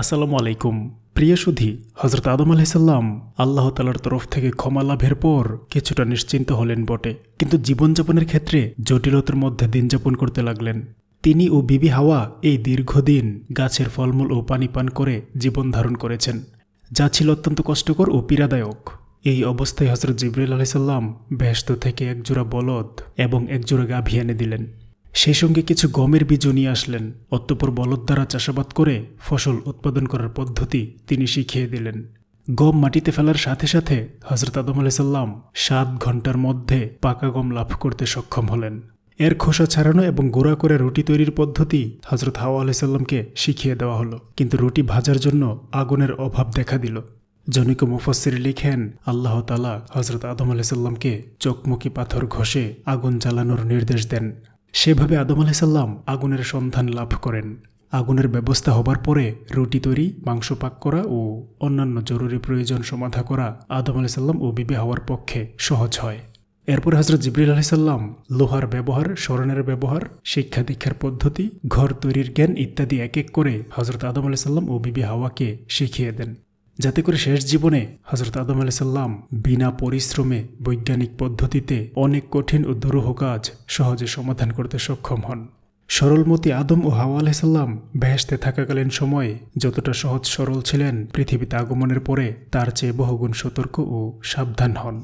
আসসালামু আলাইকুম প্রিয় সুধি হজরত আদম আলাইসাল্লাম আল্লাহ তালার তরফ থেকে ক্ষমা লাভের পর কিছুটা নিশ্চিন্ত হলেন বটে কিন্তু জীবনযাপনের ক্ষেত্রে জটিলতার মধ্যে দিন যাপন করতে লাগলেন তিনি ও বিবি হাওয়া এই দীর্ঘদিন গাছের ফলমূল ও পানি পান করে জীবন ধারণ করেছেন যা ছিল অত্যন্ত কষ্টকর ও পীড়াদায়ক এই অবস্থায় হজরত জিবরুল আলাইসাল্লাম ব্যস্ত থেকে একজোড়া বলদ এবং একজোড়া গাভিয়ানে এনে দিলেন সেই সঙ্গে কিছু গমের বীজও নিয়ে আসলেন অত্যপর বলদ দ্বারা চাষাবাদ করে ফসল উৎপাদন করার পদ্ধতি তিনি শিখিয়ে দিলেন গম মাটিতে ফেলার সাথে সাথে হজরত আদম আলাইসাল্লাম সাত ঘন্টার মধ্যে পাকা গম লাভ করতে সক্ষম হলেন এর খোসা ছাড়ানো এবং গোড়া করে রুটি তৈরির পদ্ধতি হজরত হাওয়া আলাইসাল্লামকে শিখিয়ে দেওয়া হলো কিন্তু রুটি ভাজার জন্য আগুনের অভাব দেখা দিল জনিক মুফাসির লিখেন আল্লাহ তালা হজরত আদম আলাইসাল্লামকে চকমকি পাথর ঘষে আগুন জ্বালানোর নির্দেশ দেন সেভাবে আদম আলাইসাল্লাম আগুনের সন্ধান লাভ করেন আগুনের ব্যবস্থা হবার পরে রুটি তৈরি মাংস পাক করা ও অন্যান্য জরুরি প্রয়োজন সমাধা করা আদম আলাইসাল্লাম ও বিবে হওয়ার পক্ষে সহজ হয় এরপর হজরত জিবরিল সাল্লাম লোহার ব্যবহার স্মরণের ব্যবহার শিক্ষা দীক্ষার পদ্ধতি ঘর তৈরির জ্ঞান ইত্যাদি এক এক করে হজরত আদম আলাইসাল্লাম ও বিবি হাওয়াকে শিখিয়ে দেন যাতে করে শেষ জীবনে হজরত আদম আলাইসাল্লাম বিনা পরিশ্রমে বৈজ্ঞানিক পদ্ধতিতে অনেক কঠিন ও দুরূহ কাজ সহজে সমাধান করতে সক্ষম হন সরলমতি আদম ও হাওয়া আলাইসাল্লাম ভেসতে থাকাকালীন সময়ে যতটা সহজ সরল ছিলেন পৃথিবীতে আগমনের পরে তার চেয়ে বহুগুণ সতর্ক ও সাবধান হন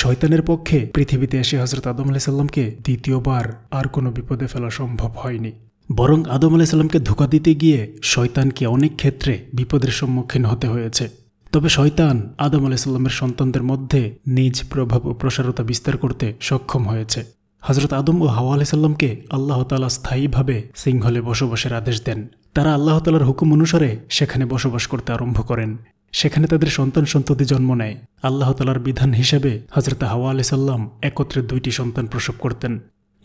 শয়তানের পক্ষে পৃথিবীতে এসে হজরত আদম আলাইসাল্লামকে দ্বিতীয়বার আর কোনো বিপদে ফেলা সম্ভব হয়নি বরং আদম আলাইসাল্লামকে ধোকা দিতে গিয়ে শয়তানকে অনেক ক্ষেত্রে বিপদের সম্মুখীন হতে হয়েছে তবে শয়তান আদম আলাইসাল্লামের সন্তানদের মধ্যে নিজ প্রভাব ও প্রসারতা বিস্তার করতে সক্ষম হয়েছে হজরত আদম ও হাওয়া আলাইসাল্লামকে আল্লাহ তালা স্থায়ীভাবে সিংহলে বসবাসের আদেশ দেন তারা আল্লাহ তালার হুকুম অনুসারে সেখানে বসবাস করতে আরম্ভ করেন সেখানে তাদের সন্তান সন্ততি জন্ম নেয় আল্লাহ তালার বিধান হিসেবে হজরত হাওয়া সাল্লাম একত্রে দুইটি সন্তান প্রসব করতেন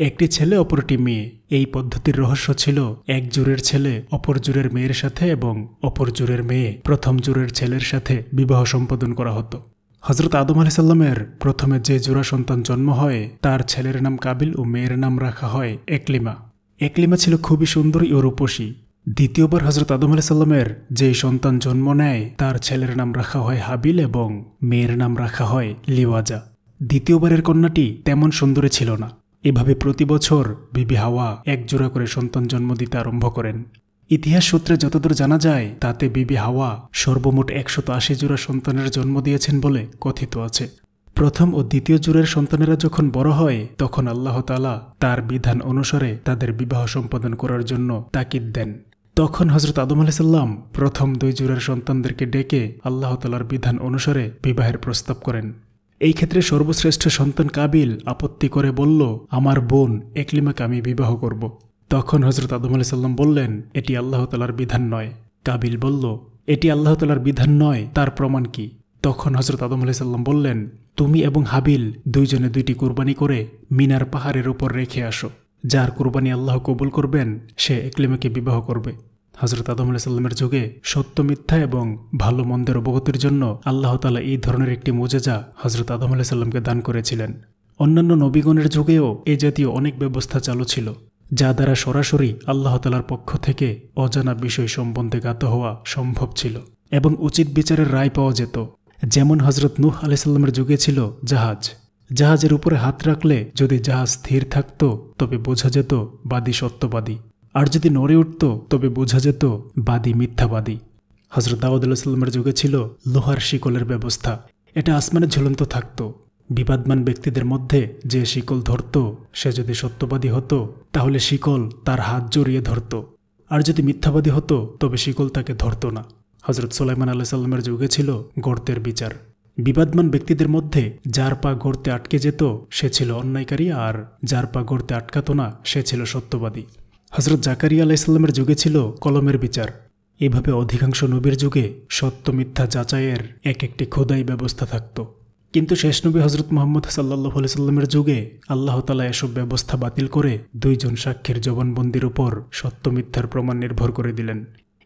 একটি ছেলে অপরটি মেয়ে এই পদ্ধতির রহস্য ছিল এক জুরের ছেলে অপর জোরের মেয়ের সাথে এবং অপর জোরের মেয়ে প্রথম জোরের ছেলের সাথে বিবাহ সম্পাদন করা হতো হজরত আদম আলাইসাল্লামের প্রথমে যে জোড়া সন্তান জন্ম হয় তার ছেলের নাম কাবিল ও মেয়ের নাম রাখা হয় একলিমা একলিমা ছিল খুবই সুন্দর ও রূপসী দ্বিতীয়বার হজরত আদম আলাইসাল্লামের যে সন্তান জন্ম নেয় তার ছেলের নাম রাখা হয় হাবিল এবং মেয়ের নাম রাখা হয় লিওয়াজা দ্বিতীয়বারের কন্যাটি তেমন সুন্দরী ছিল না এভাবে প্রতি বছর বিবি হাওয়া একজোড়া করে সন্তান জন্ম দিতে আরম্ভ করেন ইতিহাস সূত্রে যতদূর জানা যায় তাতে বিবি হাওয়া সর্বমোট একশত আশি জোড়া সন্তানের জন্ম দিয়েছেন বলে কথিত আছে প্রথম ও দ্বিতীয় জোরের সন্তানেরা যখন বড় হয় তখন আল্লাহ আল্লাহতালা তার বিধান অনুসারে তাদের বিবাহ সম্পাদন করার জন্য তাকিদ দেন তখন হজরত আদম আলাইসাল্লাম প্রথম দুই জোরের সন্তানদেরকে ডেকে আল্লাহ বিধান অনুসারে বিবাহের প্রস্তাব করেন এই ক্ষেত্রে সর্বশ্রেষ্ঠ সন্তান কাবিল আপত্তি করে বলল আমার বোন একলিমাকে আমি বিবাহ করব তখন হজরত আদম আলি সাল্লাম বললেন এটি আল্লাহ তালার বিধান নয় কাবিল বলল এটি আল্লাহ তালার বিধান নয় তার প্রমাণ কি তখন হজরত আদম আলি সাল্লাম বললেন তুমি এবং হাবিল দুইজনে দুইটি কুরবানি করে মিনার পাহাড়ের উপর রেখে আসো যার কুরবানি আল্লাহ কবুল করবেন সে একলিমাকে বিবাহ করবে হজরত আদম আলাইসাল্লামের যুগে সত্য মিথ্যা এবং ভালো মন্দের অবগতির জন্য আল্লাহ তালা এই ধরনের একটি মোজেজা হজরত আদম আলাইসাল্লামকে দান করেছিলেন অন্যান্য নবীগণের যুগেও এ জাতীয় অনেক ব্যবস্থা চালু ছিল যা দ্বারা সরাসরি আল্লাহ তালার পক্ষ থেকে অজানা বিষয় সম্বন্ধে গাত হওয়া সম্ভব ছিল এবং উচিত বিচারের রায় পাওয়া যেত যেমন হজরত নূহ আলাইসাল্লামের যুগে ছিল জাহাজ জাহাজের উপরে হাত রাখলে যদি জাহাজ স্থির থাকত তবে বোঝা যেত বাদী সত্যবাদী আর যদি নড়ে উঠত তবে বোঝা যেত বাদী মিথ্যাবাদী হজরত দাউদ আলাহিসাল্লামের যুগে ছিল লোহার শিকলের ব্যবস্থা এটা আসমানে ঝুলন্ত থাকত বিবাদমান ব্যক্তিদের মধ্যে যে শিকল ধরত সে যদি সত্যবাদী হতো তাহলে শিকল তার হাত জড়িয়ে ধরত আর যদি মিথ্যাবাদী হতো তবে শিকল তাকে ধরত না হজরত সোলাইমান আল্লাহ সাল্লামের যুগে ছিল গর্তের বিচার বিবাদমান ব্যক্তিদের মধ্যে যার পা গড়তে আটকে যেত সে ছিল অন্যায়কারী আর যার পা গড়তে আটকাত না সে ছিল সত্যবাদী হজরত জাকারিয়া আলাইসাল্লামের যুগে ছিল কলমের বিচার এভাবে অধিকাংশ নবীর যুগে সত্য মিথ্যা যাচাইয়ের এক একটি খোদাই ব্যবস্থা থাকত কিন্তু শেষ নবী হজরত মোহাম্মদ সাল্লাহ সাল্লামের যুগে আল্লাহ তালা এসব ব্যবস্থা বাতিল করে দুইজন সাক্ষীর জবানবন্দির উপর সত্য মিথ্যার প্রমাণ নির্ভর করে দিলেন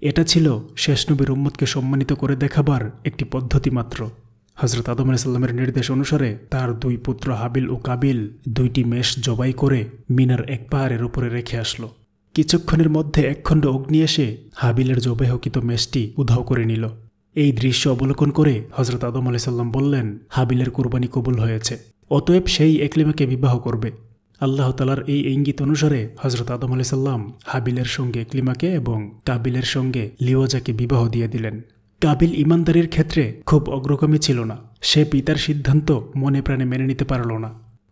এটা ছিল শেষ নবীর সম্মানিত করে দেখাবার একটি পদ্ধতি মাত্র হজরত আদম আলাইসাল্লামের নির্দেশ অনুসারে তার দুই পুত্র হাবিল ও কাবিল দুইটি মেষ জবাই করে মিনার এক পাহাড়ের উপরে রেখে আসলো কিছুক্ষণের মধ্যে একখণ্ড অগ্নি এসে হাবিলের জবেহকিত মেষটি উধাও করে নিল এই দৃশ্য অবলোকন করে হজরত আদম আলাইসাল্লাম বললেন হাবিলের কোরবানি কবুল হয়েছে অতএব সেই একলিমাকে বিবাহ করবে আল্লাহ তালার এই ইঙ্গিত অনুসারে হজরত আদম সাল্লাম হাবিলের সঙ্গে একলিমাকে এবং কাবিলের সঙ্গে লিওজাকে বিবাহ দিয়ে দিলেন কাবিল ইমানদারির ক্ষেত্রে খুব অগ্রগামী ছিল না সে পিতার সিদ্ধান্ত মনে প্রাণে মেনে নিতে পারল না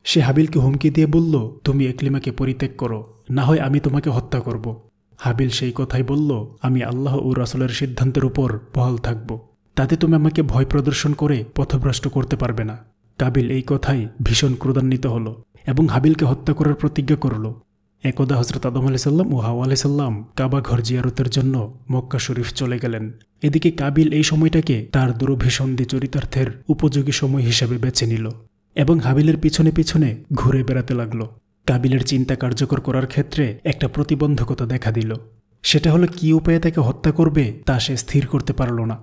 সে হাবিলকে হুমকি দিয়ে বলল তুমি একলিমাকে পরিত্যাগ করো না হয় আমি তোমাকে হত্যা করব হাবিল সেই কথাই বলল আমি আল্লাহ ও রাসুলের সিদ্ধান্তের উপর বহাল থাকব তাতে তুমি আমাকে ভয় প্রদর্শন করে পথভ্রষ্ট করতে পারবে না কাবিল এই কথাই ভীষণ ক্রোধান্বিত হলো এবং হাবিলকে হত্যা করার প্রতিজ্ঞা করল একদা হজরত আদম আলি সাল্লাম ও হাওয়া আলি সাল্লাম কাবা ঘর জিয়ারতের জন্য মক্কা শরীফ চলে গেলেন এদিকে কাবিল এই সময়টাকে তার দুরভিসন্ধি চরিতার্থের উপযোগী সময় হিসেবে বেছে নিল এবং হাবিলের পিছনে পিছনে ঘুরে বেড়াতে লাগল কাবিলের চিন্তা কার্যকর করার ক্ষেত্রে একটা প্রতিবন্ধকতা দেখা দিল সেটা হলো কি উপায়ে তাকে হত্যা করবে তা সে স্থির করতে পারল না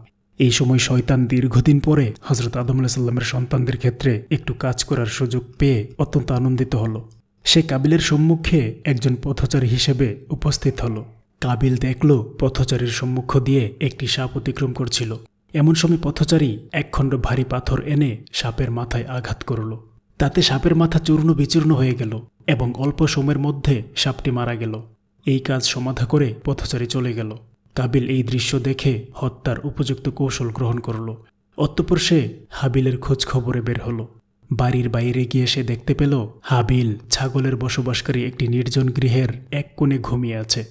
এই সময় শয়তান দীর্ঘদিন পরে হজরত আদম আলাহিসাল্লামের সন্তানদের ক্ষেত্রে একটু কাজ করার সুযোগ পেয়ে অত্যন্ত আনন্দিত হল সে কাবিলের সম্মুখে একজন পথচারী হিসেবে উপস্থিত হল কাবিল দেখল পথচারীর সম্মুখ দিয়ে একটি সাপ অতিক্রম করছিল এমন সময় পথচারী একখণ্ড ভারী পাথর এনে সাপের মাথায় আঘাত করল তাতে সাপের মাথা চূর্ণ বিচূর্ণ হয়ে গেল এবং অল্প সময়ের মধ্যে সাপটি মারা গেল এই কাজ সমাধা করে পথচারী চলে গেল কাবিল এই দৃশ্য দেখে হত্যার উপযুক্ত কৌশল গ্রহণ করল অতঃপর সে হাবিলের খোঁজ খবরে বের হল বাড়ির বাইরে গিয়ে সে দেখতে পেল হাবিল ছাগলের বসবাসকারী একটি নির্জন গৃহের এক কোণে ঘুমিয়ে আছে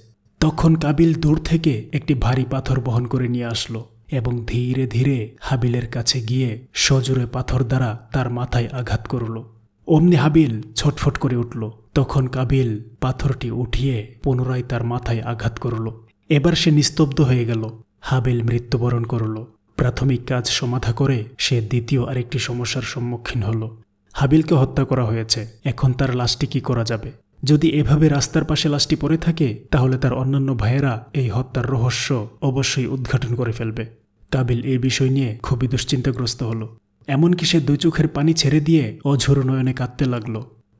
তখন কাবিল দূর থেকে একটি ভারী পাথর বহন করে নিয়ে আসলো এবং ধীরে ধীরে হাবিলের কাছে গিয়ে সজোরে পাথর দ্বারা তার মাথায় আঘাত করল অমনি হাবিল ছটফট করে উঠল তখন কাবিল পাথরটি উঠিয়ে পুনরায় তার মাথায় আঘাত করল এবার সে নিস্তব্ধ হয়ে গেল হাবিল মৃত্যুবরণ করল প্রাথমিক কাজ সমাধা করে সে দ্বিতীয় আরেকটি সমস্যার সম্মুখীন হল হাবিলকে হত্যা করা হয়েছে এখন তার লাশটি কি করা যাবে যদি এভাবে রাস্তার পাশে লাশটি পড়ে থাকে তাহলে তার অন্যান্য ভাইয়েরা এই হত্যার রহস্য অবশ্যই উদ্ঘাটন করে ফেলবে কাবিল এই বিষয় নিয়ে খুবই দুশ্চিন্তাগ্রস্ত হলো এমনকি সে দুই চোখের পানি ছেড়ে দিয়ে অঝোর নয়নে কাঁদতে লাগল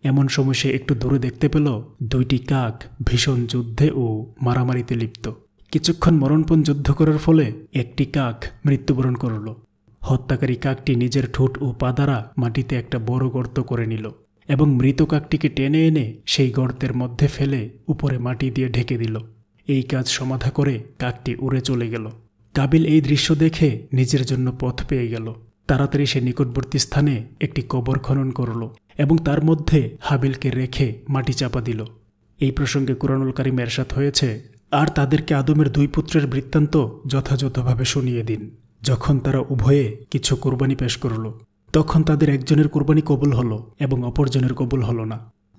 এমন সময় সে একটু দূরে দেখতে পেল দুইটি কাক ভীষণ যুদ্ধে ও মারামারিতে লিপ্ত কিছুক্ষণ মরণপণ যুদ্ধ করার ফলে একটি কাক মৃত্যুবরণ করল হত্যাকারী কাকটি নিজের ঠোঁট ও পা দ্বারা মাটিতে একটা বড় গর্ত করে নিল এবং মৃত কাকটিকে টেনে এনে সেই গর্তের মধ্যে ফেলে উপরে মাটি দিয়ে ঢেকে দিল এই কাজ সমাধা করে কাকটি উড়ে চলে গেল কাবিল এই দৃশ্য দেখে নিজের জন্য পথ পেয়ে গেল তাড়াতাড়ি সে নিকটবর্তী স্থানে একটি কবর খনন করল এবং তার মধ্যে হাবিলকে রেখে মাটি চাপা দিল এই প্রসঙ্গে কোরআনুল কারিম এরশাদ হয়েছে আর তাদেরকে আদমের দুই পুত্রের বৃত্তান্ত যথাযথভাবে শুনিয়ে দিন যখন তারা উভয়ে কিছু কোরবানি পেশ করল তখন তাদের একজনের কোরবানি কবুল হলো এবং অপরজনের কবুল হলো না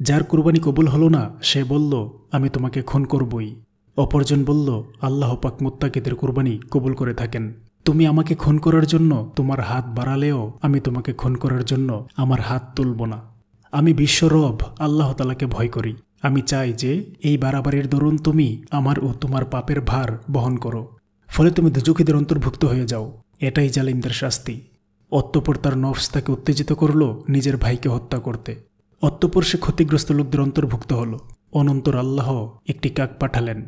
যার কোরবানি কবুল হলো না সে বলল আমি তোমাকে খুন করবই অপরজন বলল আল্লাহ পাক মুত্তাকিদের কোরবানি কবুল করে থাকেন তুমি আমাকে খুন করার জন্য তোমার হাত বাড়ালেও আমি তোমাকে খুন করার জন্য আমার হাত তুলব না আমি বিশ্বরব আল্লাহ তালাকে ভয় করি আমি চাই যে এই বাড়াবাড়ির দরুন তুমি আমার ও তোমার পাপের ভার বহন করো ফলে তুমি দুজুকিদের অন্তর্ভুক্ত হয়ে যাও এটাই জালিমদের শাস্তি অত্যপর তার নফস তাকে উত্তেজিত করল নিজের ভাইকে হত্যা করতে অত্যপর সে ক্ষতিগ্রস্ত লোকদের অন্তর্ভুক্ত হল অনন্তর আল্লাহ একটি কাক পাঠালেন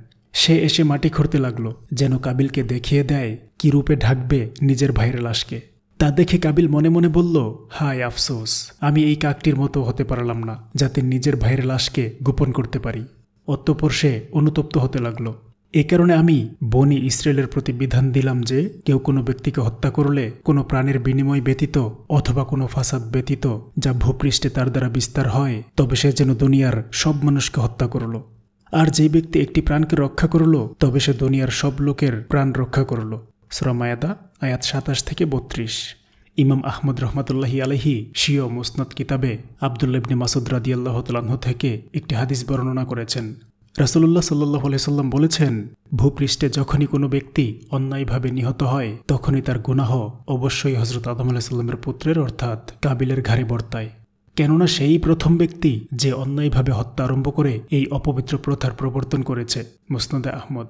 সে এসে মাটি খুঁড়তে লাগলো যেন কাবিলকে দেখিয়ে দেয় কি রূপে ঢাকবে নিজের ভাইয়ের লাশকে তা দেখে কাবিল মনে মনে বলল হায় আফসোস আমি এই কাকটির মতো হতে পারলাম না যাতে নিজের ভাইয়ের লাশকে গোপন করতে পারি অতঃপর সে অনুতপ্ত হতে লাগলো এ কারণে আমি বনি ইসরায়েলের প্রতি বিধান দিলাম যে কেউ কোনো ব্যক্তিকে হত্যা করলে কোনো প্রাণের বিনিময় ব্যতীত অথবা কোনো ফাসাদ ব্যতীত যা ভূপৃষ্ঠে তার দ্বারা বিস্তার হয় তবে সে যেন দুনিয়ার সব মানুষকে হত্যা করলো আর যে ব্যক্তি একটি প্রাণকে রক্ষা করল তবে সে দুনিয়ার সব লোকের প্রাণ রক্ষা করল শ্রমায়াদা আয়াত সাতাশ থেকে বত্রিশ ইমাম আহমদ রহমতুল্লাহি আলহি শিও মুসনাদ কিতাবে আবদুল্লাবনে মাসুদ রাদিয়াল্লাহ তালাহ থেকে একটি হাদিস বর্ণনা করেছেন রাসুল্লাহ সাল্লাহ সাল্লাম বলেছেন ভূপৃষ্ঠে যখনই কোনো ব্যক্তি অন্যায়ভাবে নিহত হয় তখনই তার গুনাহ অবশ্যই হজরত আদম আলাহিসাল্লামের পুত্রের অর্থাৎ কাবিলের ঘাড়ে বর্তায় কেননা সেই প্রথম ব্যক্তি যে অন্যায়ভাবে হত্যা আরম্ভ করে এই অপবিত্র প্রথার প্রবর্তন করেছে মুসনাদে আহমদ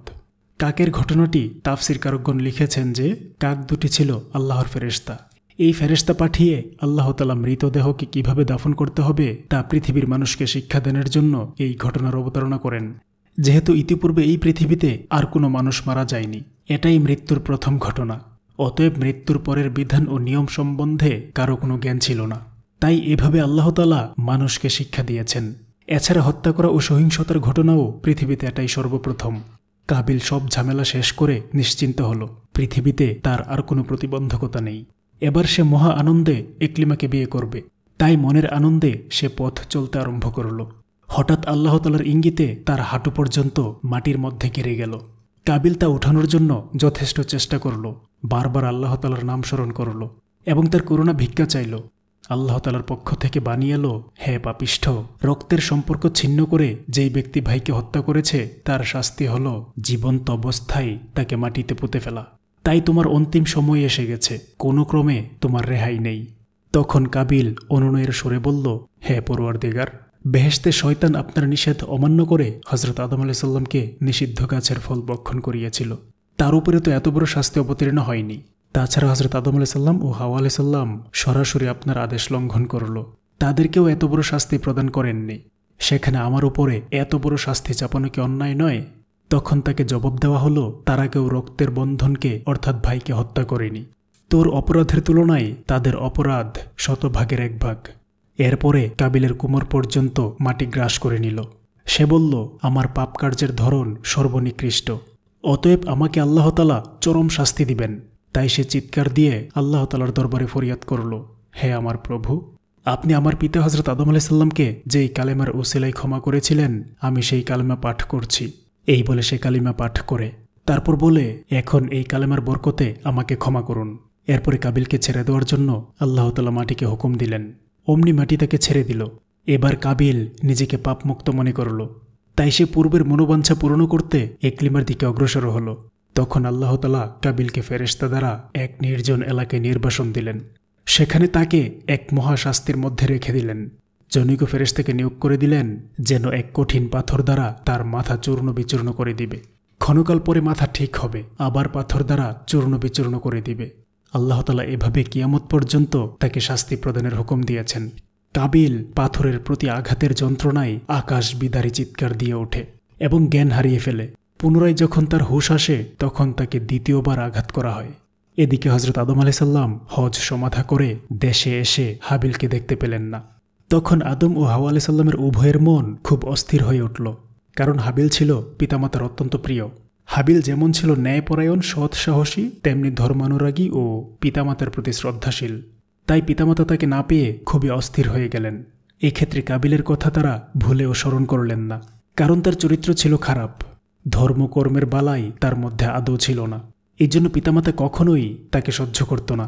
কাকের ঘটনাটি তাফসির কারকগণ লিখেছেন যে কাক দুটি ছিল আল্লাহর ফেরেস্তা এই ফেরেস্তা পাঠিয়ে আল্লাহ তালা মৃতদেহকে কিভাবে দাফন করতে হবে তা পৃথিবীর মানুষকে শিক্ষা দানের জন্য এই ঘটনার অবতারণা করেন যেহেতু ইতিপূর্বে এই পৃথিবীতে আর কোনো মানুষ মারা যায়নি এটাই মৃত্যুর প্রথম ঘটনা অতএব মৃত্যুর পরের বিধান ও নিয়ম সম্বন্ধে কারো কোনো জ্ঞান ছিল না তাই এভাবে আল্লাহতালা মানুষকে শিক্ষা দিয়েছেন এছাড়া হত্যা করা ও সহিংসতার ঘটনাও পৃথিবীতে এটাই সর্বপ্রথম কাবিল সব ঝামেলা শেষ করে নিশ্চিন্ত হল পৃথিবীতে তার আর কোনো প্রতিবন্ধকতা নেই এবার সে মহা আনন্দে একলিমাকে বিয়ে করবে তাই মনের আনন্দে সে পথ চলতে আরম্ভ করল হঠাৎ আল্লাহ তালার ইঙ্গিতে তার হাঁটু পর্যন্ত মাটির মধ্যে গেড়ে গেল কাবিল তা উঠানোর জন্য যথেষ্ট চেষ্টা করল বারবার আল্লাহ তালার নাম স্মরণ করল এবং তার করুণা ভিক্ষা চাইল আল্লাহ তালার পক্ষ থেকে বানিয়ে এলো হে পাপিষ্ঠ রক্তের সম্পর্ক ছিন্ন করে যেই ব্যক্তি ভাইকে হত্যা করেছে তার শাস্তি হল জীবন্ত অবস্থায় তাকে মাটিতে পুঁতে ফেলা তাই তোমার অন্তিম সময় এসে গেছে কোনো ক্রমে তোমার রেহাই নেই তখন কাবিল অনুনয়ের সরে বলল হে পড়ুয়ার দিগার বেহেস্তে শয়তান আপনার নিষেধ অমান্য করে হজরত আদম আলি সাল্লামকে নিষিদ্ধ গাছের ফল বক্ষণ করিয়েছিল তার উপরে তো এত বড় শাস্তি অবতীর্ণ হয়নি তাছাড়া হজরত আদম আলাইসাল্লাম ও হাওয়া আলাইসাল্লাম সরাসরি আপনার আদেশ লঙ্ঘন করল তাদেরকেও এত বড় শাস্তি প্রদান করেননি সেখানে আমার উপরে এত বড় শাস্তি চাপানো কি অন্যায় নয় তখন তাকে জবাব দেওয়া হলো তারা কেউ রক্তের বন্ধনকে অর্থাৎ ভাইকে হত্যা করেনি তোর অপরাধের তুলনায় তাদের অপরাধ শতভাগের এক ভাগ এরপরে কাবিলের কুমোর পর্যন্ত মাটি গ্রাস করে নিল সে বলল আমার পাপ কার্যের ধরন সর্বনিকৃষ্ট অতএব আমাকে আল্লাহতালা চরম শাস্তি দিবেন তাই সে চিৎকার দিয়ে আল্লাহ তালার দরবারে ফরিয়াদ করল হে আমার প্রভু আপনি আমার পিতা হজরত আদম আলাইসাল্লামকে যেই কালেমার সেলাই ক্ষমা করেছিলেন আমি সেই কালেমা পাঠ করছি এই বলে সে কালিমা পাঠ করে তারপর বলে এখন এই কালেমার বরকতে আমাকে ক্ষমা করুন এরপরে কাবিলকে ছেড়ে দেওয়ার জন্য আল্লাহ তালা মাটিকে হুকুম দিলেন অমনি মাটি তাকে ছেড়ে দিল এবার কাবিল নিজেকে পাপমুক্ত মনে করল তাই সে পূর্বের মনোবাঞ্ছা পূরণ করতে একলিমার দিকে অগ্রসর হলো তখন আল্লাহতালা কাবিলকে ফেরেস্তা দ্বারা এক নির্জন এলাকায় নির্বাসন দিলেন সেখানে তাকে এক মহাশাস্তির মধ্যে রেখে দিলেন জনৈক ফেরেস্তাকে নিয়োগ করে দিলেন যেন এক কঠিন পাথর দ্বারা তার মাথা চূর্ণ বিচূর্ণ করে দিবে ক্ষণকাল পরে মাথা ঠিক হবে আবার পাথর দ্বারা চূর্ণ বিচূর্ণ করে দিবে আল্লাহতালা এভাবে কিয়ামত পর্যন্ত তাকে শাস্তি প্রদানের হুকুম দিয়েছেন কাবিল পাথরের প্রতি আঘাতের যন্ত্রণায় আকাশ বিদারী চিৎকার দিয়ে ওঠে এবং জ্ঞান হারিয়ে ফেলে পুনরায় যখন তার হুশ আসে তখন তাকে দ্বিতীয়বার আঘাত করা হয় এদিকে হজরত আদম সাল্লাম হজ সমাধা করে দেশে এসে হাবিলকে দেখতে পেলেন না তখন আদম ও হাওয়া সাল্লামের উভয়ের মন খুব অস্থির হয়ে উঠল কারণ হাবিল ছিল পিতামাতার অত্যন্ত প্রিয় হাবিল যেমন ছিল ন্যায়পরায়ণ সৎ সাহসী তেমনি ধর্মানুরাগী ও পিতামাতার প্রতি শ্রদ্ধাশীল তাই পিতামাতা তাকে না পেয়ে খুবই অস্থির হয়ে গেলেন এক্ষেত্রে কাবিলের কথা তারা ভুলেও স্মরণ করলেন না কারণ তার চরিত্র ছিল খারাপ ধর্মকর্মের বালাই তার মধ্যে আদৌ ছিল না এই জন্য পিতামাতা কখনোই তাকে সহ্য করত না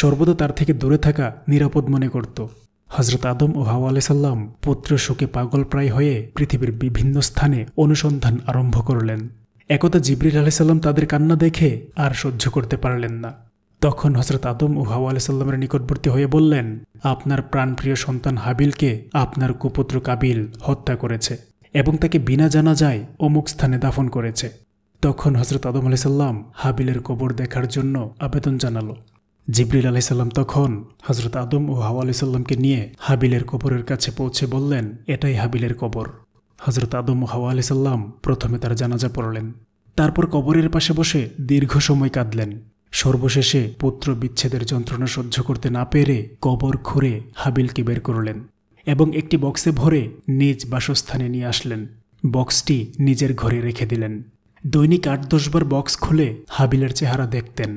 সর্বদা তার থেকে দূরে থাকা নিরাপদ মনে করত হজরত আদম ও হাওয়া আলাইসাল্লাম পুত্র শোকে পাগলপ্রায় হয়ে পৃথিবীর বিভিন্ন স্থানে অনুসন্ধান আরম্ভ করলেন একতা জিবরিল আলাইসাল্লাম তাদের কান্না দেখে আর সহ্য করতে পারলেন না তখন হজরত আদম ও হাওয়া আলাইসাল্লামের নিকটবর্তী হয়ে বললেন আপনার প্রাণপ্রিয় সন্তান হাবিলকে আপনার কুপুত্র কাবিল হত্যা করেছে এবং তাকে বিনা জানা যায় অমুক স্থানে দাফন করেছে তখন হজরত আদম আলাইসাল্লাম হাবিলের কবর দেখার জন্য আবেদন জানালো জিবরিল আলাইসাল্লাম তখন হজরত আদম ও হাওয়া আলাইসাল্লামকে নিয়ে হাবিলের কবরের কাছে পৌঁছে বললেন এটাই হাবিলের কবর হজরত আদম ও হাওয়া আলাইসাল্লাম প্রথমে তার জানাজা পড়লেন তারপর কবরের পাশে বসে দীর্ঘ সময় কাঁদলেন সর্বশেষে পুত্র বিচ্ছেদের যন্ত্রণা সহ্য করতে না পেরে কবর খুঁড়ে হাবিলকে বের করলেন এবং একটি বক্সে ভরে নিজ বাসস্থানে নিয়ে আসলেন বক্সটি নিজের ঘরে রেখে দিলেন দৈনিক আট দশবার বক্স খুলে হাবিলের চেহারা দেখতেন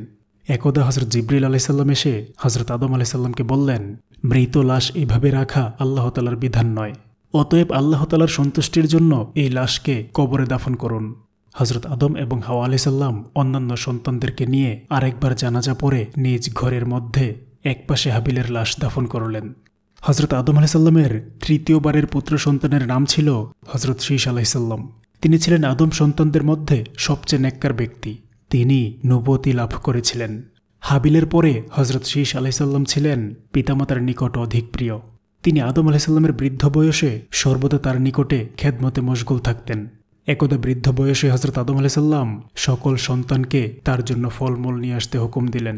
একদা হজরত জিবরিল আলাইসাল্লাম এসে হজরত আদম আলাইসাল্লামকে বললেন মৃত লাশ এভাবে রাখা আল্লাহতালার বিধান নয় অতএব আল্লাহ তালার সন্তুষ্টির জন্য এই লাশকে কবরে দাফন করুন হজরত আদম এবং হাওয়া আলাইসাল্লাম অন্যান্য সন্তানদেরকে নিয়ে আরেকবার জানাজা পরে নিজ ঘরের মধ্যে একপাশে হাবিলের লাশ দাফন করলেন হজরত আদম আলাইসাল্লামের তৃতীয়বারের পুত্র সন্তানের নাম ছিল হজরত শীষ আলাইসাল্লাম তিনি ছিলেন আদম সন্তানদের মধ্যে সবচেয়ে নেককার ব্যক্তি তিনি নবতী লাভ করেছিলেন হাবিলের পরে হজরত শীষ আলাইসাল্লাম ছিলেন পিতামাতার নিকট অধিক প্রিয় তিনি আদম আলাইসাল্লামের বৃদ্ধ বয়সে সর্বদা তার নিকটে খেদমতে মশগুল থাকতেন একদা বৃদ্ধ বয়সে হজরত আদম আলাইসাল্লাম সকল সন্তানকে তার জন্য ফলমূল নিয়ে আসতে হুকুম দিলেন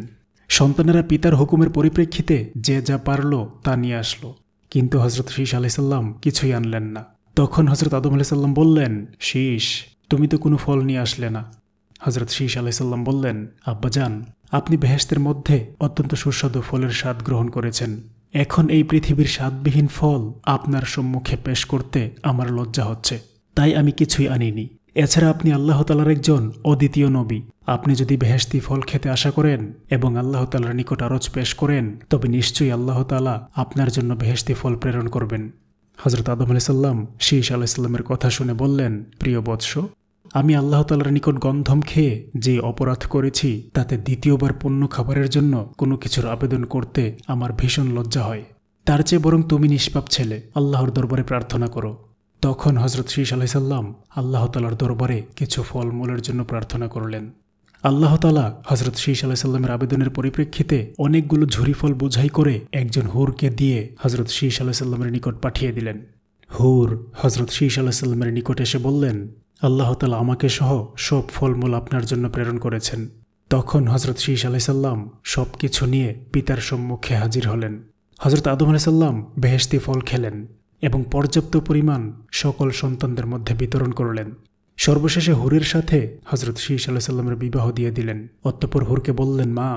সন্তানেরা পিতার হুকুমের পরিপ্রেক্ষিতে যে যা পারল তা নিয়ে আসলো কিন্তু হজরত শীষ আলাইসাল্লাম কিছুই আনলেন না তখন হজরত আদম আলাইসাল্লাম বললেন শীষ তুমি তো কোনো ফল নিয়ে আসলে না হজরত শীষ আলাইসাল্লাম বললেন আব্বাজান আপনি বেহেস্তের মধ্যে অত্যন্ত সুস্বাদু ফলের স্বাদ গ্রহণ করেছেন এখন এই পৃথিবীর স্বাদবিহীন ফল আপনার সম্মুখে পেশ করতে আমার লজ্জা হচ্ছে তাই আমি কিছুই আনিনি এছাড়া আপনি আল্লাহ তালার একজন অদ্বিতীয় নবী আপনি যদি বেহেস্তি ফল খেতে আশা করেন এবং আল্লাহ তালার নিকট আরজ পেশ করেন তবে নিশ্চয়ই আল্লাহ তালা আপনার জন্য বেহেস্তি ফল প্রেরণ করবেন হজরত আদম আলাইসাল্লাম শীষ আলাইসাল্লামের কথা শুনে বললেন প্রিয় বৎস আমি আল্লাহ তালার নিকট গন্ধম খেয়ে যে অপরাধ করেছি তাতে দ্বিতীয়বার পণ্য খাবারের জন্য কোনো কিছুর আবেদন করতে আমার ভীষণ লজ্জা হয় তার চেয়ে বরং তুমি নিষ্পাপ ছেলে আল্লাহর দরবারে প্রার্থনা করো তখন হজরত শীষ আলাইসাল্লাম আল্লাহ তালার দরবারে কিছু ফলমূলের জন্য প্রার্থনা করলেন আল্লাহ তালা হজরত শীষ আলাইসাল্লামের আবেদনের পরিপ্রেক্ষিতে অনেকগুলো ফল বোঝাই করে একজন হুরকে দিয়ে হজরত শীষ আলাইসাল্লামের নিকট পাঠিয়ে দিলেন হুর হজরত শীষ আলাইসাল্লামের নিকট এসে বললেন আল্লাহ তালা আমাকে সহ সব ফলমূল আপনার জন্য প্রেরণ করেছেন তখন হজরত শীষ আলাইসাল্লাম সব কিছু নিয়ে পিতার সম্মুখে হাজির হলেন হজরত আদম আলাইসাল্লাম বেহেস্তি ফল খেলেন এবং পর্যাপ্ত পরিমাণ সকল সন্তানদের মধ্যে বিতরণ করলেন সর্বশেষে হুরের সাথে হজরত শি সাল্লামের বিবাহ দিয়ে দিলেন অতঃপর হুরকে বললেন মা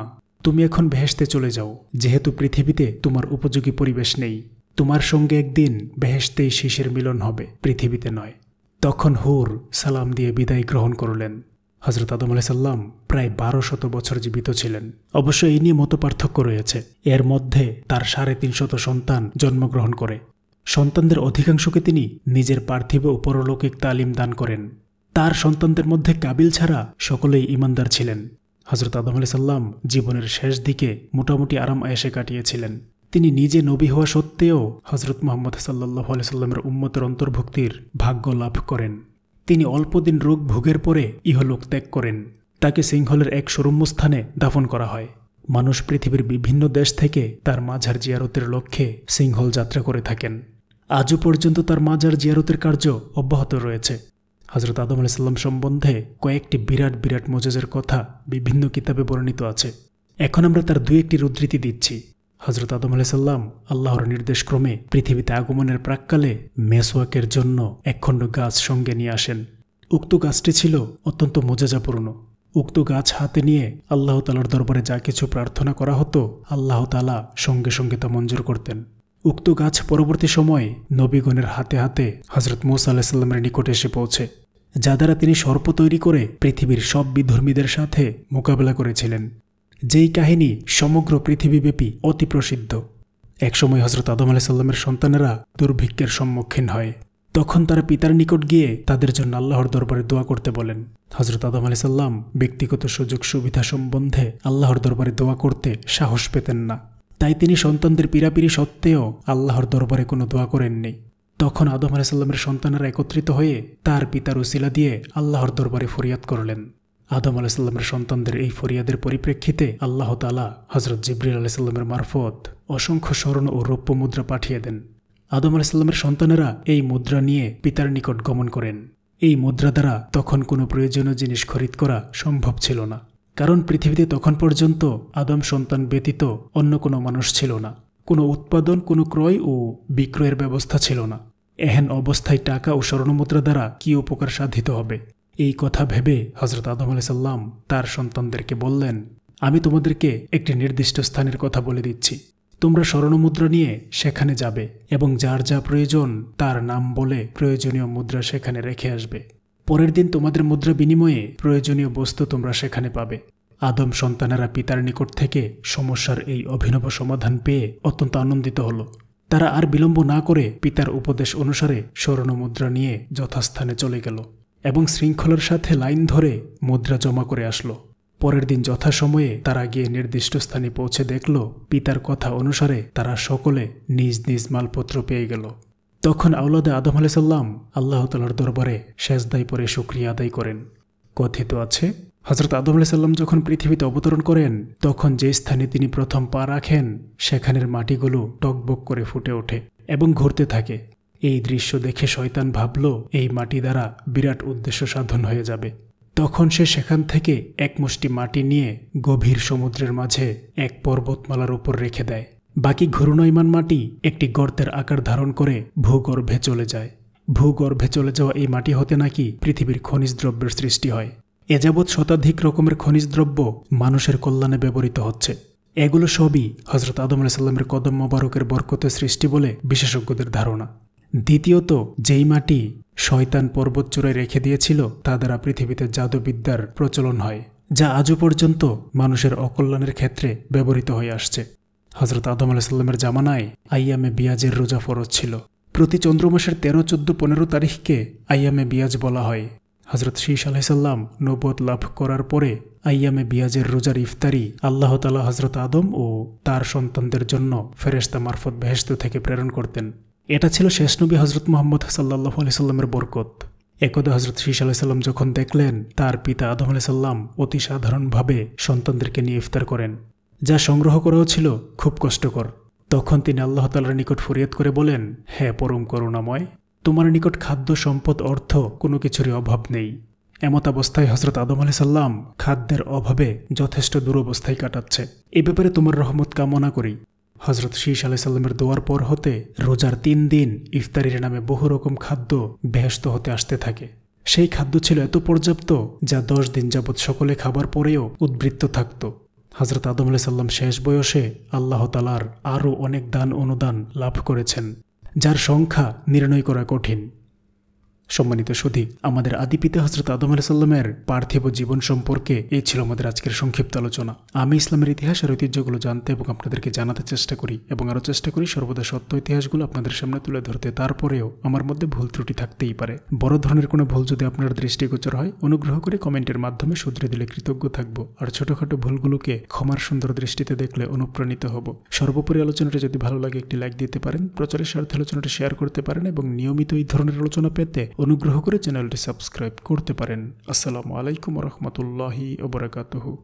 তুমি এখন বেহেসতে চলে যাও যেহেতু পৃথিবীতে তোমার উপযোগী পরিবেশ নেই তোমার সঙ্গে একদিন বেহেসতেই শীষের মিলন হবে পৃথিবীতে নয় তখন হুর সালাম দিয়ে বিদায় গ্রহণ করলেন হজরত আদম আলাইসাল্লাম প্রায় বারো শত বছর জীবিত ছিলেন অবশ্য এই নিয়ে মত পার্থক্য রয়েছে এর মধ্যে তার সাড়ে তিনশত সন্তান জন্মগ্রহণ করে সন্তানদের অধিকাংশকে তিনি নিজের পার্থিব ও পরলৌকিক তালিম দান করেন তার সন্তানদের মধ্যে কাবিল ছাড়া সকলেই ইমানদার ছিলেন হজরত আদম আলি সাল্লাম জীবনের শেষ দিকে মোটামুটি আরাম আয়েসে কাটিয়েছিলেন তিনি নিজে নবী হওয়া সত্ত্বেও হজরত মোহাম্মদ সাল্লাহ আলি সাল্লামের উম্মতের অন্তর্ভুক্তির ভাগ্য লাভ করেন তিনি অল্পদিন রোগ ভোগের পরে ইহলোক ত্যাগ করেন তাকে সিংহলের এক সুরম্য স্থানে দাফন করা হয় মানুষ পৃথিবীর বিভিন্ন দেশ থেকে তার মাঝার জিয়ারতের লক্ষ্যে সিংহল যাত্রা করে থাকেন আজও পর্যন্ত তার মাজার জিয়ারতের কার্য অব্যাহত রয়েছে হজরত আদম আলাইসাল্লাম সম্বন্ধে কয়েকটি বিরাট বিরাট মজাজের কথা বিভিন্ন কিতাবে বর্ণিত আছে এখন আমরা তার দু একটি উদ্ধৃতি দিচ্ছি হজরত আদম আলাইসাল্লাম আল্লাহর নির্দেশক্রমে পৃথিবীতে আগমনের প্রাককালে মেসওয়াকের জন্য একখণ্ড গাছ সঙ্গে নিয়ে আসেন উক্ত গাছটি ছিল অত্যন্ত মোজাজাপূর্ণ উক্ত গাছ হাতে নিয়ে আল্লাহতালার দরবারে যা কিছু প্রার্থনা করা হতো আল্লাহ সঙ্গে সঙ্গে তা মঞ্জুর করতেন উক্ত গাছ পরবর্তী সময়ে নবীগণের হাতে হাতে হজরত মোসা আলাহিসাল্লামের নিকটে এসে পৌঁছে যা দ্বারা তিনি সর্প তৈরি করে পৃথিবীর সব বিধর্মীদের সাথে মোকাবেলা করেছিলেন যেই কাহিনী সমগ্র পৃথিবীব্যাপী অতি প্রসিদ্ধ একসময় হজরত আদম আলাহিসাল্লামের সন্তানেরা দুর্ভিক্ষের সম্মুখীন হয় তখন তারা পিতার নিকট গিয়ে তাদের জন্য আল্লাহর দরবারে দোয়া করতে বলেন হজরত আদম আলি সাল্লাম ব্যক্তিগত সুযোগ সুবিধা সম্বন্ধে আল্লাহর দরবারে দোয়া করতে সাহস পেতেন না তাই তিনি সন্তানদের পীড়াপিড়ি সত্ত্বেও আল্লাহর দরবারে কোনো দোয়া করেননি তখন আদম আলাইসাল্লামের সন্তানেরা একত্রিত হয়ে তার পিতার উসিলা দিয়ে আল্লাহর দরবারে ফরিয়াদ করলেন আদম আলাইসাল্লামের সন্তানদের এই ফরিয়াদের পরিপ্রেক্ষিতে আল্লাহ তালা হজরত জিবরিল আলাইসাল্লামের মারফত অসংখ্য স্মরণ ও রৌপ্য মুদ্রা পাঠিয়ে দেন আদম আলাইসাল্লামের সন্তানেরা এই মুদ্রা নিয়ে পিতার নিকট গমন করেন এই মুদ্রা দ্বারা তখন কোনো প্রয়োজনীয় জিনিস খরিদ করা সম্ভব ছিল না কারণ পৃথিবীতে তখন পর্যন্ত আদম সন্তান ব্যতীত অন্য কোনো মানুষ ছিল না কোনো উৎপাদন কোনো ক্রয় ও বিক্রয়ের ব্যবস্থা ছিল না এহেন অবস্থায় টাকা ও স্বর্ণমুদ্রা দ্বারা কি উপকার সাধিত হবে এই কথা ভেবে হজরত আদম সাল্লাম তার সন্তানদেরকে বললেন আমি তোমাদেরকে একটি নির্দিষ্ট স্থানের কথা বলে দিচ্ছি তোমরা স্বর্ণমুদ্রা নিয়ে সেখানে যাবে এবং যার যা প্রয়োজন তার নাম বলে প্রয়োজনীয় মুদ্রা সেখানে রেখে আসবে পরের দিন তোমাদের মুদ্রা বিনিময়ে প্রয়োজনীয় বস্তু তোমরা সেখানে পাবে আদম সন্তানেরা পিতার নিকট থেকে সমস্যার এই অভিনব সমাধান পেয়ে অত্যন্ত আনন্দিত হল তারা আর বিলম্ব না করে পিতার উপদেশ অনুসারে স্বর্ণ মুদ্রা নিয়ে যথাস্থানে চলে গেল এবং শৃঙ্খলার সাথে লাইন ধরে মুদ্রা জমা করে আসলো পরের দিন যথাসময়ে তারা গিয়ে নির্দিষ্ট স্থানে পৌঁছে দেখল পিতার কথা অনুসারে তারা সকলে নিজ নিজ মালপত্র পেয়ে গেল তখন আউলাদে আদম আলাইসাল্লাম আল্লাহ তালার দরবারে শেষদায় পরে শুক্রিয়া আদায় করেন কথিত আছে হজরত আদম আলাইসাল্লাম যখন পৃথিবীতে অবতরণ করেন তখন যে স্থানে তিনি প্রথম পা রাখেন সেখানের মাটিগুলো টকবক করে ফুটে ওঠে এবং ঘুরতে থাকে এই দৃশ্য দেখে শয়তান ভাবল এই মাটি দ্বারা বিরাট উদ্দেশ্য সাধন হয়ে যাবে তখন সে সেখান থেকে এক মুষ্টি মাটি নিয়ে গভীর সমুদ্রের মাঝে এক পর্বতমালার উপর রেখে দেয় বাকি ঘূর্ণয়মান মাটি একটি গর্তের আকার ধারণ করে ভূগর্ভে চলে যায় ভূগর্ভে চলে যাওয়া এই মাটি হতে নাকি পৃথিবীর খনিজ দ্রব্যের সৃষ্টি হয় এযাবৎ শতাধিক রকমের খনিজ দ্রব্য মানুষের কল্যাণে ব্যবহৃত হচ্ছে এগুলো সবই হজরত আদম আলাইসাল্লামের কদম মোবারকের বরকতে সৃষ্টি বলে বিশেষজ্ঞদের ধারণা দ্বিতীয়ত যেই মাটি শয়তান পর্বতচূড়ায় রেখে দিয়েছিল তা দ্বারা পৃথিবীতে জাদুবিদ্যার প্রচলন হয় যা আজও পর্যন্ত মানুষের অকল্যাণের ক্ষেত্রে ব্যবহৃত হয়ে আসছে হজরত আদম আলাইসাল্লামের জামানায় আইয়ামে বিয়াজের রোজা ফরজ ছিল প্রতি চন্দ্র মাসের তেরো চোদ্দ পনেরো তারিখকে আইয়ামে বিয়াজ বলা হয় হজরত শীষ আলাইসাল্লাম নবদ লাভ করার পরে আইয়ামে বিয়াজের রোজার ইফতারি আল্লাহ তালা হজরত আদম ও তার সন্তানদের জন্য ফেরেস্তা মারফত বেহেস্ত থেকে প্রেরণ করতেন এটা ছিল শেষ নবী হজরত মোহাম্মদ সাল্লাহ আলাইসাল্লামের বরকত একদে হজরত শীষ আলাইসাল্লাম যখন দেখলেন তার পিতা আদম আলাইসাল্লাম অতি সাধারণভাবে সন্তানদেরকে নিয়ে ইফতার করেন যা সংগ্রহ করাও ছিল খুব কষ্টকর তখন তিনি আল্লাহ তালার নিকট ফরিয়াদ করে বলেন হ্যাঁ পরম করুণাময় তোমার নিকট খাদ্য সম্পদ অর্থ কোনো কিছুরই অভাব নেই এমত অবস্থায় হজরত আদম আলি সাল্লাম খাদ্যের অভাবে যথেষ্ট দুরবস্থায় কাটাচ্ছে এ ব্যাপারে তোমার রহমত কামনা করি হজরত শীষ আলি সাল্লামের দোয়ার পর হতে রোজার তিন দিন ইফতারির নামে বহু রকম খাদ্য ব্যস্ত হতে আসতে থাকে সেই খাদ্য ছিল এত পর্যাপ্ত যা দশ দিন যাবৎ সকলে খাবার পরেও উদ্বৃত্ত থাকতো হজরত আদম সাল্লাম শেষ বয়সে আল্লাহ তালার আরও অনেক দান অনুদান লাভ করেছেন যার সংখ্যা নির্ণয় করা কঠিন সম্মানিত সুধি আমাদের আদি পিতা হজরত আদম আলাইসাল্লামের পার্থিব জীবন সম্পর্কে এই ছিল আমাদের আজকের সংক্ষিপ্ত আলোচনা আমি ইসলামের ইতিহাস আর ঐতিহ্যগুলো জানতে এবং আপনাদেরকে জানাতে চেষ্টা করি এবং আরও চেষ্টা করি সর্বদা সত্য ইতিহাসগুলো আপনাদের সামনে তুলে ধরতে তারপরেও আমার মধ্যে ভুল ত্রুটি থাকতেই পারে বড় ধরনের কোনো ভুল যদি আপনার দৃষ্টিগোচর হয় অনুগ্রহ করে কমেন্টের মাধ্যমে শুধরে দিলে কৃতজ্ঞ থাকবো আর ছোটোখাটো ভুলগুলোকে ক্ষমার সুন্দর দৃষ্টিতে দেখলে অনুপ্রাণিত হব সর্বোপরি আলোচনাটা যদি ভালো লাগে একটি লাইক দিতে পারেন প্রচারের স্বার্থে আলোচনাটা শেয়ার করতে পারেন এবং নিয়মিত এই ধরনের আলোচনা পেতে অনুগ্রহ করে চ্যানেলটি সাবস্ক্রাইব করতে পারেন আসসালামু আলাইকুম রহমতুল্লাহি ওবরাকাতহু